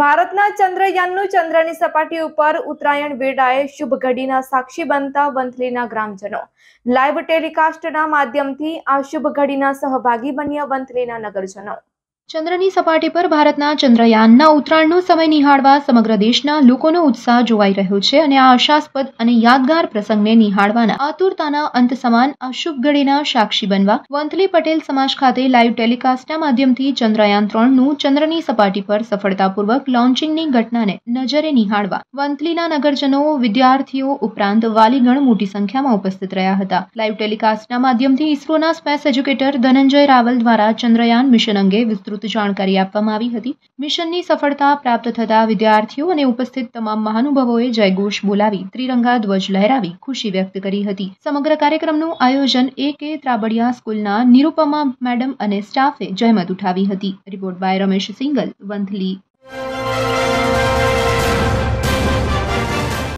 ભારતના ચંદ્રયાનનું ચંદ્રની સપાટી ઉપર ઉત્તરાયણ વેળાએ શુભ ઘડીના સાક્ષી બનતા વંથલીના ગ્રામજનો લાઈવ ટેલિકાસ્ટના માધ્યમથી આ શુભ ઘડીના સહભાગી બન્યા વંથલીના નગરજનો ચંદ્રની સપાટી પર ભારતના ચંદ્રયાનના ઉતરાણનો સમય નિહાળવા સમગ્ર દેશના લોકોનો ઉત્સાહ જોવાઈ રહ્યો છે અને આ આશાસ્પદ અને યાદગાર પ્રસંગને નિહાળવાના આતુરતાના અંત સમાન આ ઘડીના સાક્ષી બનવા વંથલી પટેલ સમાજ ખાતે લાઈવ ટેલિકાસ્ટના માધ્યમથી ચંદ્રયાન ત્રણનું ચંદ્રની સપાટી પર સફળતાપૂર્વક લોન્ચિંગની ઘટનાને નજરે નિહાળવા વંથલીના નગરજનો વિદ્યાર્થીઓ ઉપરાંત વાલીગણ મોટી સંખ્યામાં ઉપસ્થિત રહ્યા હતા લાઈવ ટેલિકાસ્ટના માધ્યમથી ઇસરોના સ્પેસ એજ્યુકેટર ધનંજય રાવલ દ્વારા ચંદ્રયાન મિશન અંગે વિસ્તૃત વિસ્તૃત જાણકારી આપવામાં આવી હતી મિશનની સફળતા પ્રાપ્ત થતા વિદ્યાર્થીઓ અને ઉપસ્થિત તમામ મહાનુભાવોએ જયઘોષ બોલાવી ત્રિરંગા ધ્વજ લહેરાવી ખુશી વ્યક્ત કરી હતી સમગ્ર કાર્યક્રમનું આયોજન એ કે ત્રાબડિયા સ્કૂલના નિરૂપમા મેડમ અને સ્ટાફે જહેમત ઉઠાવી હતી રિપોર્ટ બાય રમેશ સિંગલ વંથલી